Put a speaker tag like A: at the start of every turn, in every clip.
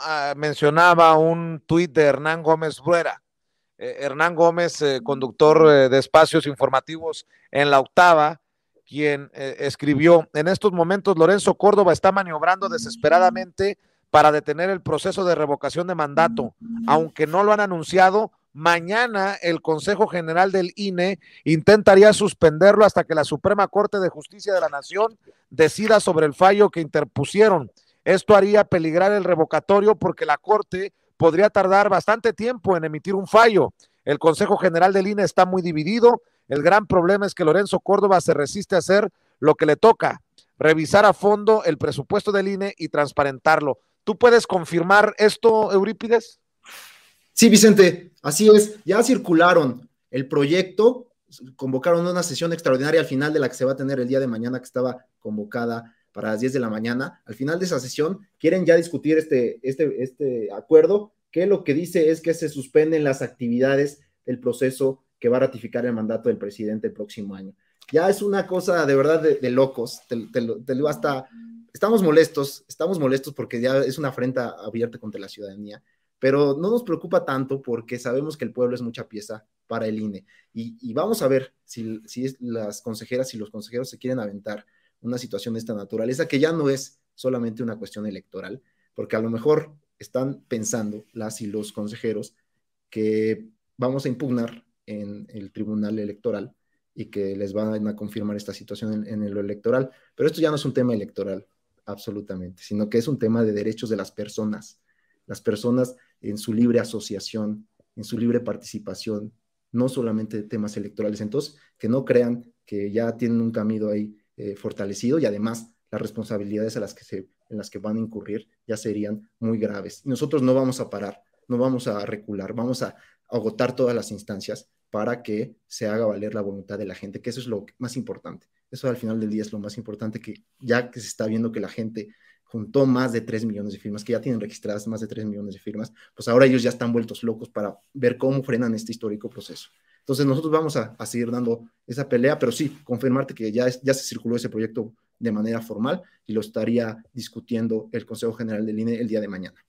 A: Ah, mencionaba un tuit de Hernán Gómez Bruera. Eh, Hernán Gómez, eh, conductor eh, de espacios informativos en la octava, quien escribió, en estos momentos Lorenzo Córdoba está maniobrando desesperadamente para detener el proceso de revocación de mandato. Aunque no lo han anunciado, mañana el Consejo General del INE intentaría suspenderlo hasta que la Suprema Corte de Justicia de la Nación decida sobre el fallo que interpusieron. Esto haría peligrar el revocatorio porque la Corte podría tardar bastante tiempo en emitir un fallo. El Consejo General del INE está muy dividido. El gran problema es que Lorenzo Córdoba se resiste a hacer lo que le toca, revisar a fondo el presupuesto del INE y transparentarlo. ¿Tú puedes confirmar esto, Eurípides? Sí, Vicente, así es. Ya
B: circularon el proyecto, convocaron una sesión extraordinaria al final de la que se va a tener el día de mañana que estaba convocada para las 10 de la mañana. Al final de esa sesión quieren ya discutir este, este, este acuerdo que lo que dice es que se suspenden las actividades del proceso que va a ratificar el mandato del presidente el próximo año. Ya es una cosa de verdad de, locos, te, lo hasta, estamos molestos, estamos molestos porque ya es una afrenta abierta contra la ciudadanía, pero no nos preocupa tanto porque sabemos que el pueblo es mucha pieza para el INE. Y, vamos a ver si, si las consejeras y los consejeros se quieren aventar una situación de esta naturaleza, que ya no es solamente una cuestión electoral, porque a lo mejor están pensando las y los consejeros que vamos a impugnar en el tribunal electoral y que les van a confirmar esta situación en, lo electoral. Pero esto ya no es un tema electoral, absolutamente, sino que es un tema de derechos de las personas. Las personas en su libre asociación, en su libre participación, no solamente temas electorales. Entonces, que no crean que ya tienen un camino ahí eh, fortalecido y además las responsabilidades a las que se, en las que van a incurrir ya serían muy graves. nosotros no vamos a parar, no vamos a recular, vamos a agotar todas las instancias para que se haga valer la voluntad de la gente, que eso es lo más importante. Eso al final del día es lo más importante, que ya que se está viendo que la gente juntó más de 3 millones de firmas, que ya tienen registradas más de 3 millones de firmas, pues ahora ellos ya están vueltos locos para ver cómo frenan este histórico proceso. Entonces nosotros vamos a, seguir dando esa pelea, pero sí, confirmarte que ya, ya se circuló ese proyecto de manera formal y lo estaría discutiendo el Consejo General del INE el día de mañana.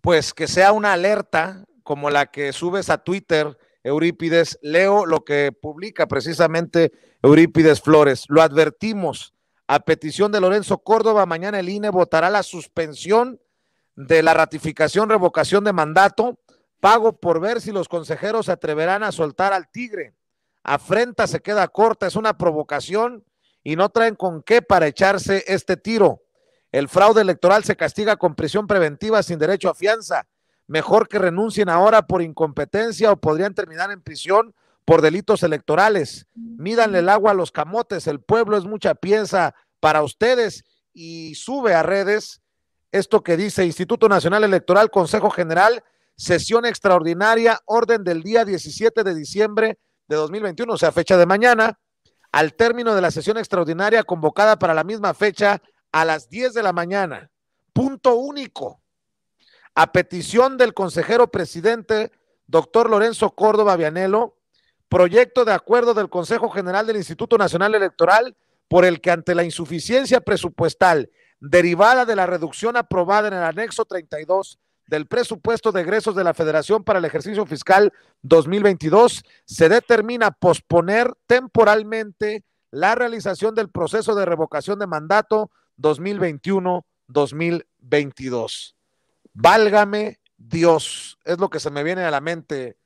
A: Pues que sea una alerta como la que subes a Twitter, Eurípides. Leo lo que publica precisamente Eurípides Flores. Lo advertimos. A petición de Lorenzo Córdoba, mañana el INE votará la suspensión de la ratificación, revocación de mandato Pago por ver si los consejeros se atreverán a soltar al tigre. Afrenta se queda corta, es una provocación y no traen con qué para echarse este tiro. El fraude electoral se castiga con prisión preventiva sin derecho a fianza. Mejor que renuncien ahora por incompetencia o podrían terminar en prisión por delitos electorales. Mídanle el agua a los camotes, el pueblo es mucha piensa para ustedes y sube a redes esto que dice Instituto Nacional Electoral, Consejo General sesión extraordinaria, orden del día 17 de diciembre de 2021, o sea, fecha de mañana, al término de la sesión extraordinaria convocada para la misma fecha a las 10 de la mañana. Punto único. A petición del consejero presidente, doctor Lorenzo Córdoba Vianelo, proyecto de acuerdo del Consejo General del Instituto Nacional Electoral por el que ante la insuficiencia presupuestal derivada de la reducción aprobada en el anexo 32 del presupuesto de egresos de la Federación para el ejercicio fiscal 2022, se determina posponer temporalmente la realización del proceso de revocación de mandato 2021-2022. Válgame Dios, es lo que se me viene a la mente,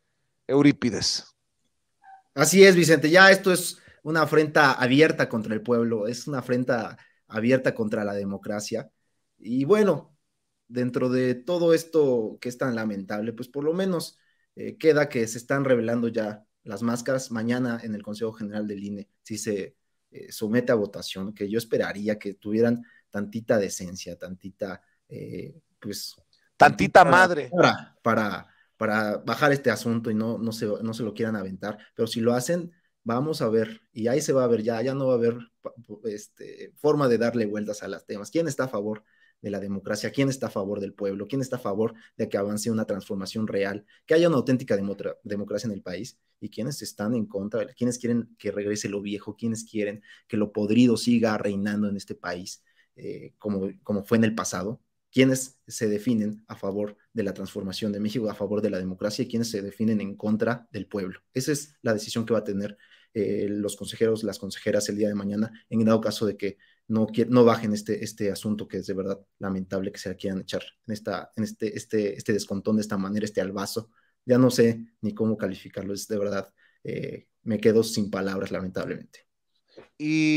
A: Eurípides. Así es, Vicente, ya esto es una afrenta abierta
B: contra el pueblo, es una afrenta abierta contra la democracia. Y bueno, dentro de todo esto que es tan lamentable, pues por lo menos eh, queda que se están revelando ya las máscaras mañana en el Consejo General del INE, si se eh, somete a votación, que yo esperaría que tuvieran tantita decencia, tantita, eh, pues... Tantita, madre. Para, para, para, bajar este asunto y no, no, se, no se lo quieran aventar, pero si lo hacen, vamos a ver, y ahí se va a ver ya, ya no va a haber este, forma de darle vueltas a las temas. ¿Quién está a favor? de la democracia, quién está a favor del pueblo, quién está a favor de que avance una transformación real, que haya una auténtica democracia en el país y quiénes están en contra, quiénes quieren que regrese lo viejo, quiénes quieren que lo podrido siga reinando en este país eh, como, como fue en el pasado, quiénes se definen a favor de la transformación de México, a favor de la democracia y quiénes se definen en contra del pueblo. Esa es la decisión que va a tener eh, los consejeros, las consejeras el día de mañana, en dado caso de que no, no bajen este, este asunto que es de verdad lamentable que se la quieran echar en, esta, en este, este, este descontón de esta manera, este albazo. Ya no sé ni cómo
A: calificarlo, es de verdad, eh, me quedo sin palabras lamentablemente. Y